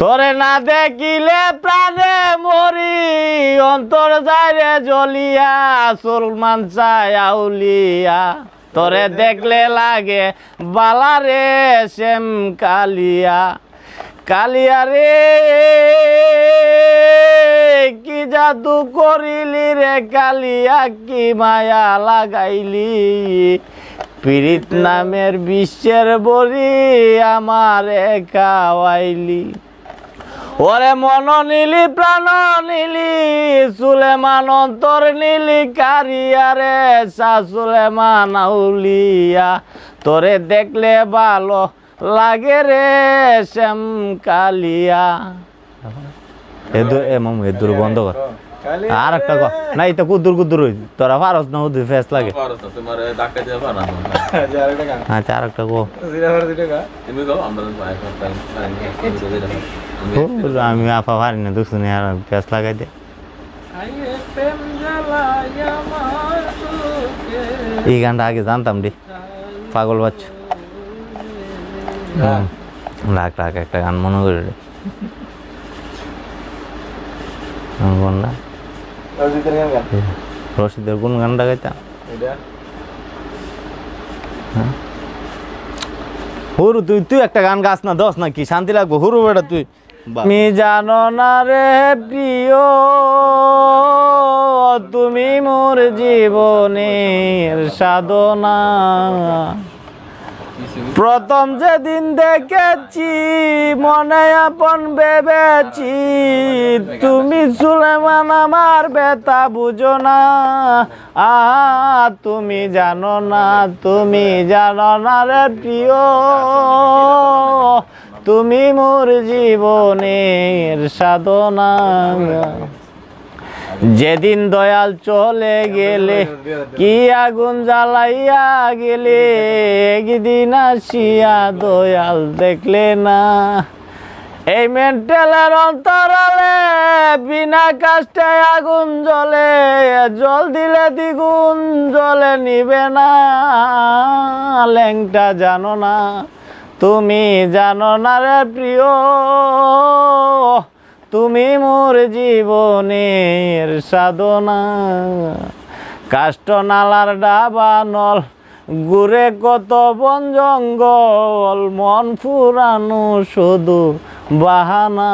তোরে না দেখিলে প্রাণে মরি অন্তর যায় রে জলিয়া সলমান চাই আউলিয়া তোরে দেখলে লাগে বালারে শ্যাম কালিয়া কালিয়া রে কি জাদু করিলি রে কালিয়া কি মায়া লাগাইলি পীড়িত নামের বিশ্বের বড়ি আমার একা ওরে মন নিলি প্রাণ নিলি সুলেমান তোর নিলি কারিয়ারে সা সুলেমান আউলিয়া তোরে দেখলে ভালো লাগে রে শ্যাম কালিয়া আরেকটা আর একটা কুদুর তোরা না ফেস লাগে আচ্ছা আর একটা আমি আপা পারি না দুশো আর পেঁয়াজ লাগাই দে এই গানটা আগে জানতাম রে পাগল বাচ্চু হ্যাঁ। রাখ রাখ একটা গান মনে করি রে না রশিদের কোন গানটা গাইতাম হ্যাঁ। হুরু তুই তুই একটা গান গাছ না দশ কি শান্তি লাগবো হুরু বেটা তুই তুমি জানো না রে প্রিয় তুমি মোর জীবনের সাধনা প্রথম যেদিন দেখেছি মনে আপন ভেবেছি তুমি সুলেমান আমার বেতা বুঝো না আহ তুমি জানো না তুমি জানো না রে প্রিয় তুমি মোর জীবনের সাধনা যেদিন দয়াল চলে গেলে কি আগুন জ্বালাইয়া গেলে একদিন আসিয়া দয়াল দেখলে না এই মেন্টালের অন্তরালে বিনা কাষ্টে আগুন জ্বলে জল দিলে দ্বিগুণ জলে নিবে না ল্যাংটা জানো না তুমি জানো না রে প্রিয় তুমি মোর জীবনের সাধনা কাষ্ট নালার ডাবানল গুরে কত বন জঙ্গল মন ফুরানো শুধু বাহানা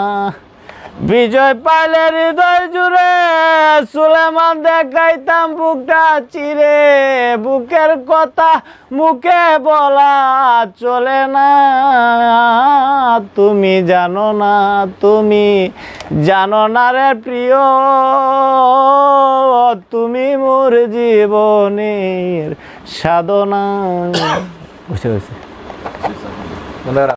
বিজয় পাইলে হৃদয় জুড়ে সুলেমান দেখাইতাম বুকটা চিরে বুকের কথা মুখে বলা চলে না তুমি জানো না তুমি জানো না রে প্রিয় তুমি মোর জীবনের সাধনা বুঝতে পেরেছি